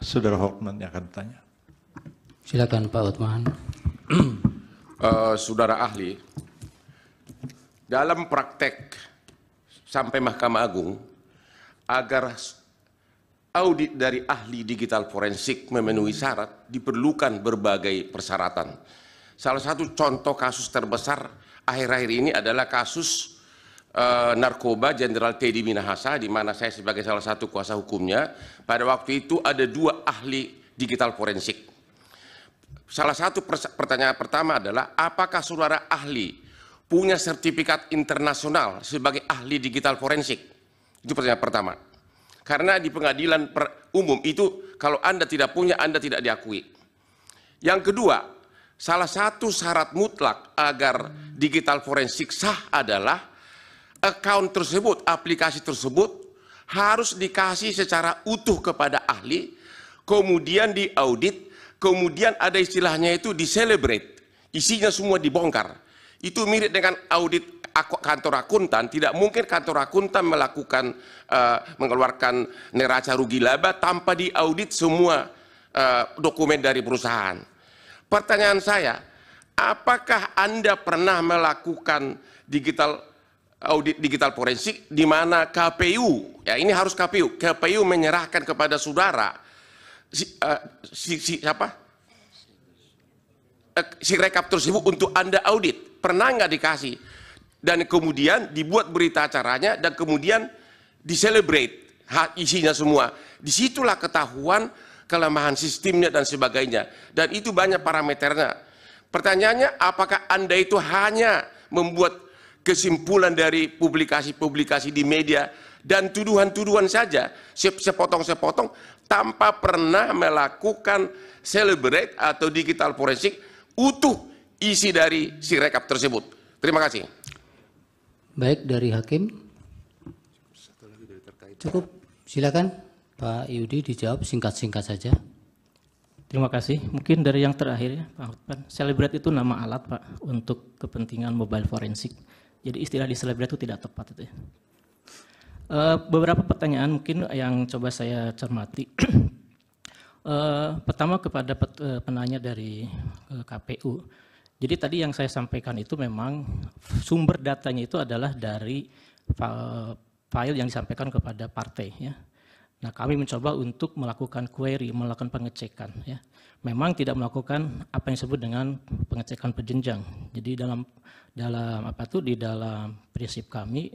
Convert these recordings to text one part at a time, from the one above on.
Saudara Hotman yang akan bertanya. Silakan Pak Hotman. uh, saudara ahli, dalam praktek sampai Mahkamah Agung, agar audit dari ahli digital forensik memenuhi syarat, diperlukan berbagai persyaratan. Salah satu contoh kasus terbesar akhir-akhir ini adalah kasus Eh, narkoba Jenderal Teddy Minahasa di mana saya sebagai salah satu kuasa hukumnya pada waktu itu ada dua ahli digital forensik. Salah satu pertanyaan pertama adalah apakah saudara ahli punya sertifikat internasional sebagai ahli digital forensik? Itu pertanyaan pertama. Karena di pengadilan per umum itu kalau Anda tidak punya Anda tidak diakui. Yang kedua, salah satu syarat mutlak agar digital forensik sah adalah account tersebut, aplikasi tersebut harus dikasih secara utuh kepada ahli, kemudian diaudit, kemudian ada istilahnya itu celebrate, Isinya semua dibongkar. Itu mirip dengan audit kantor akuntan, tidak mungkin kantor akuntan melakukan uh, mengeluarkan neraca rugi laba tanpa diaudit semua uh, dokumen dari perusahaan. Pertanyaan saya, apakah Anda pernah melakukan digital audit oh, digital forensik di mana KPU ya ini harus KPU KPU menyerahkan kepada saudara si, uh, si, si apa eh, si rekap tersebut untuk anda audit pernah nggak dikasih dan kemudian dibuat berita acaranya dan kemudian diselebrate isinya semua disitulah ketahuan kelemahan sistemnya dan sebagainya dan itu banyak parameternya pertanyaannya apakah anda itu hanya membuat kesimpulan dari publikasi-publikasi di media, dan tuduhan-tuduhan saja sepotong-sepotong tanpa pernah melakukan celebrate atau digital forensik utuh isi dari si rekap tersebut. Terima kasih. Baik dari hakim. Cukup, silakan Pak Yudi dijawab singkat-singkat saja. Terima kasih. Mungkin dari yang terakhir ya Pak Celebrate itu nama alat Pak untuk kepentingan mobile forensik. Jadi istilah di itu tidak tepat itu. Uh, beberapa pertanyaan mungkin yang coba saya cermati. uh, pertama kepada pet, uh, penanya dari uh, KPU. Jadi tadi yang saya sampaikan itu memang sumber datanya itu adalah dari file yang disampaikan kepada partai ya. Nah, kami mencoba untuk melakukan query, melakukan pengecekan. Ya. Memang tidak melakukan apa yang disebut dengan pengecekan penjenjang. Jadi dalam dalam apa tuh di dalam prinsip kami,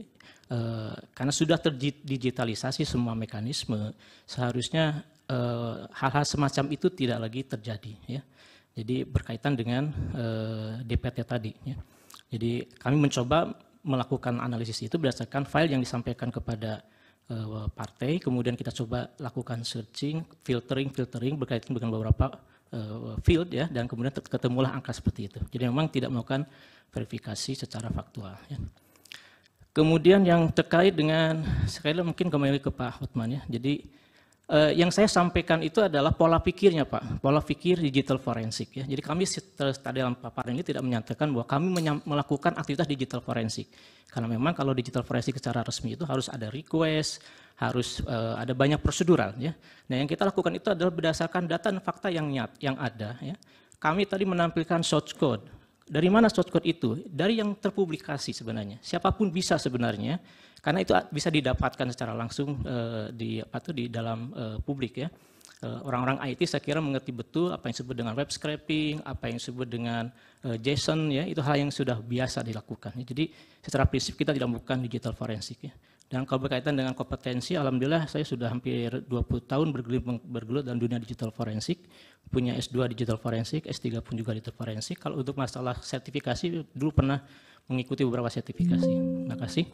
eh, karena sudah terdigitalisasi semua mekanisme, seharusnya eh, hal-hal eh, semacam itu tidak lagi terjadi. Ya. Jadi berkaitan dengan eh, DPT tadi. Ya. Jadi kami mencoba melakukan analisis itu berdasarkan file yang disampaikan kepada Eh, partai, kemudian kita coba lakukan searching, filtering, filtering berkaitan dengan beberapa eh, field ya, dan kemudian ketemulah angka seperti itu. Jadi memang tidak melakukan verifikasi secara faktual. Ya. Kemudian yang terkait dengan sekali mungkin kembali ke Pak Hotman ya. Jadi Uh, yang saya sampaikan itu adalah pola pikirnya Pak, pola pikir digital forensik ya. Jadi kami tadi dalam paparan ini tidak menyatakan bahwa kami melakukan aktivitas digital forensik. Karena memang kalau digital forensik secara resmi itu harus ada request, harus uh, ada banyak prosedural ya. Nah, yang kita lakukan itu adalah berdasarkan data dan fakta yang nyat yang ada ya. Kami tadi menampilkan source code. Dari mana source code itu? Dari yang terpublikasi sebenarnya. Siapapun bisa sebenarnya karena itu bisa didapatkan secara langsung uh, di atau di dalam uh, publik ya. Eh, orang-orang uh, IT saya kira mengerti betul apa yang disebut dengan web scraping, apa yang disebut dengan uh, JSON ya, itu hal yang sudah biasa dilakukan. Jadi secara prinsip kita tidak bukan digital forensik ya. Dan kalau berkaitan dengan kompetensi, alhamdulillah saya sudah hampir 20 tahun bergelut, bergelut dalam dunia digital forensik, punya S2 digital forensik, S3 pun juga digital forensik. Kalau untuk masalah sertifikasi, dulu pernah mengikuti beberapa sertifikasi. Terima kasih.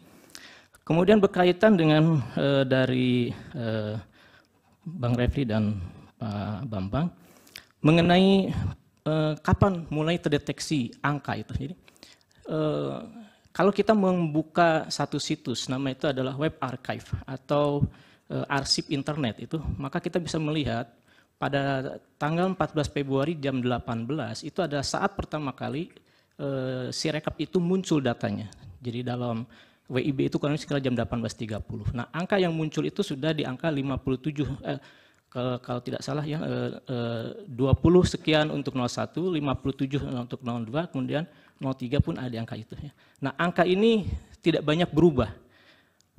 Kemudian berkaitan dengan uh, dari uh, Bang Refli dan Pak Bambang mengenai uh, kapan mulai terdeteksi angka itu. Jadi uh, kalau kita membuka satu situs, nama itu adalah web archive atau e, arsip internet itu, maka kita bisa melihat pada tanggal 14 Februari jam 18 itu ada saat pertama kali e, si rekap itu muncul datanya. Jadi dalam WIB itu kurang lebih sekitar jam 18.30. Nah, angka yang muncul itu sudah di angka 57 eh, kalau, kalau tidak salah ya eh, eh, 20 sekian untuk 01, 57 untuk 02, kemudian 03 pun ada di angka itu ya. Nah, angka ini tidak banyak berubah.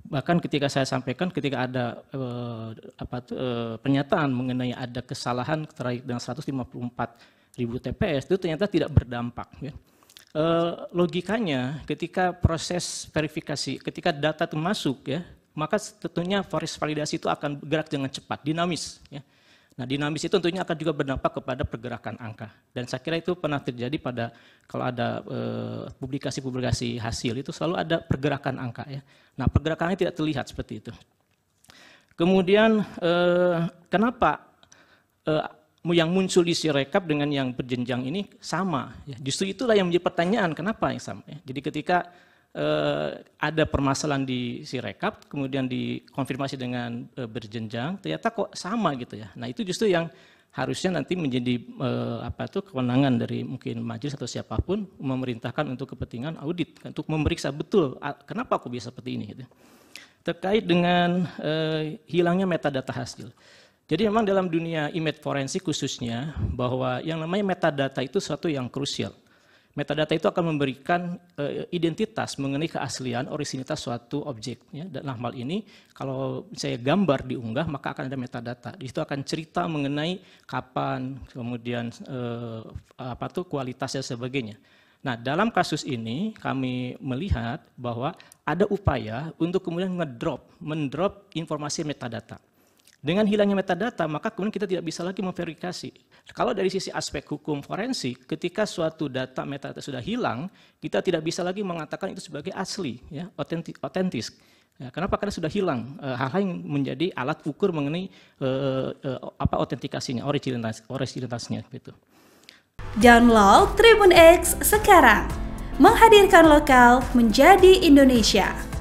Bahkan ketika saya sampaikan ketika ada eh, apa tuh, eh, pernyataan mengenai ada kesalahan terkait dengan 154 ribu TPS itu ternyata tidak berdampak ya Eh, logikanya ketika proses verifikasi, ketika data itu masuk ya, maka tentunya forest validasi itu akan bergerak dengan cepat, dinamis. Ya. Nah dinamis itu tentunya akan juga berdampak kepada pergerakan angka. Dan saya kira itu pernah terjadi pada kalau ada eh, publikasi-publikasi e, hasil itu selalu ada pergerakan angka ya. Nah pergerakannya tidak terlihat seperti itu. Kemudian e, kenapa e, yang muncul di sirekap dengan yang berjenjang ini sama. Ya. justru itulah yang menjadi pertanyaan kenapa yang sama. Ya. Jadi ketika eh, ada permasalahan di sirekap, kemudian dikonfirmasi dengan eh, berjenjang, ternyata kok sama gitu ya. Nah itu justru yang harusnya nanti menjadi eh, apa tuh kewenangan dari mungkin majelis atau siapapun memerintahkan untuk kepentingan audit, untuk memeriksa betul kenapa aku bisa seperti ini. Gitu. Terkait dengan eh, hilangnya metadata hasil. Jadi memang dalam dunia image forensik khususnya bahwa yang namanya metadata itu sesuatu yang krusial. Metadata itu akan memberikan e, identitas mengenai keaslian orisinitas suatu objek. Ya. nah, hal ini, kalau saya gambar diunggah, maka akan ada metadata. Di situ akan cerita mengenai kapan, kemudian e, apa tuh kualitasnya sebagainya. Nah, dalam kasus ini kami melihat bahwa ada upaya untuk kemudian ngedrop, mendrop informasi metadata. Dengan hilangnya metadata, maka kemudian kita tidak bisa lagi memverifikasi. Kalau dari sisi aspek hukum forensik, ketika suatu data metadata sudah hilang, kita tidak bisa lagi mengatakan itu sebagai asli, ya, otentis. Ya, kenapa? Karena sudah hilang e, hal-hal yang menjadi alat ukur mengenai e, e, apa otentikasinya, originalitas, originalitasnya gitu. Download Tribun X sekarang, menghadirkan lokal menjadi Indonesia.